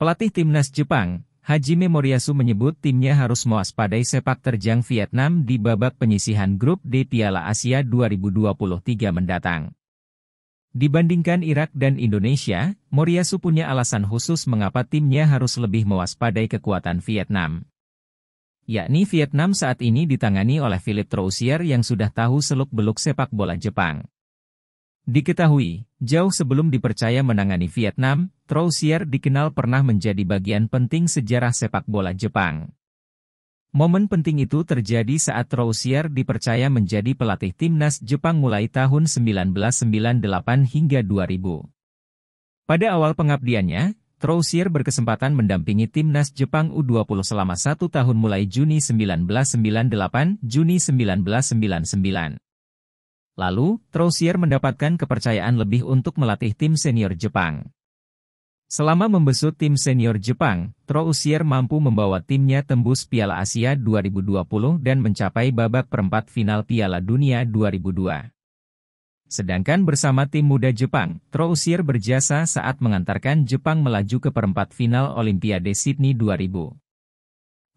Pelatih timnas Jepang, Hajime Moriyasu menyebut timnya harus mewaspadai sepak terjang Vietnam di babak penyisihan grup D Piala Asia 2023 mendatang. Dibandingkan Irak dan Indonesia, Moriyasu punya alasan khusus mengapa timnya harus lebih mewaspadai kekuatan Vietnam. Yakni Vietnam saat ini ditangani oleh Philip Trousier yang sudah tahu seluk-beluk sepak bola Jepang. Diketahui, jauh sebelum dipercaya menangani Vietnam, Troussier dikenal pernah menjadi bagian penting sejarah sepak bola Jepang. Momen penting itu terjadi saat Troussier dipercaya menjadi pelatih timnas Jepang mulai tahun 1998 hingga 2000. Pada awal pengabdiannya, Troussier berkesempatan mendampingi timnas Jepang U20 selama satu tahun mulai Juni 1998 Juni 1999. Lalu, Troussier mendapatkan kepercayaan lebih untuk melatih tim senior Jepang. Selama membesut tim senior Jepang, Troussier mampu membawa timnya tembus Piala Asia 2020 dan mencapai babak perempat final Piala Dunia 2002. Sedangkan bersama tim muda Jepang, Troussier berjasa saat mengantarkan Jepang melaju ke perempat final Olimpiade Sydney 2000.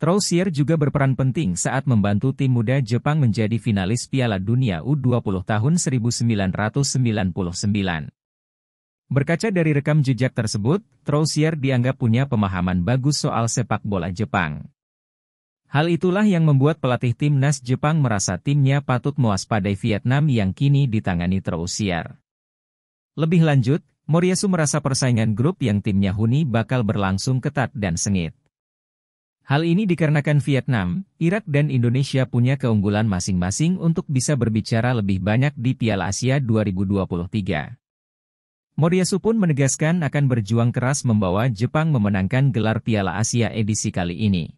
Trossier juga berperan penting saat membantu tim muda Jepang menjadi finalis Piala Dunia U20 tahun 1999. Berkaca dari rekam jejak tersebut, Trossier dianggap punya pemahaman bagus soal sepak bola Jepang. Hal itulah yang membuat pelatih timnas Jepang merasa timnya patut mewaspadai Vietnam yang kini ditangani Trossier. Lebih lanjut, Moriyasu merasa persaingan grup yang timnya huni bakal berlangsung ketat dan sengit. Hal ini dikarenakan Vietnam, Irak dan Indonesia punya keunggulan masing-masing untuk bisa berbicara lebih banyak di Piala Asia 2023. Moriyasu pun menegaskan akan berjuang keras membawa Jepang memenangkan gelar Piala Asia edisi kali ini.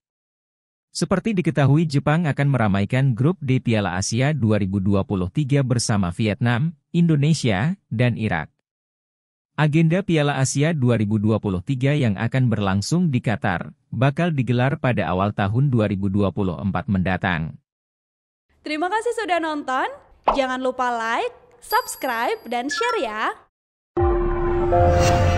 Seperti diketahui Jepang akan meramaikan grup di Piala Asia 2023 bersama Vietnam, Indonesia, dan Irak. Agenda Piala Asia 2023 yang akan berlangsung di Qatar bakal digelar pada awal tahun 2024 mendatang. Terima kasih sudah nonton. Jangan lupa like, subscribe, dan share ya.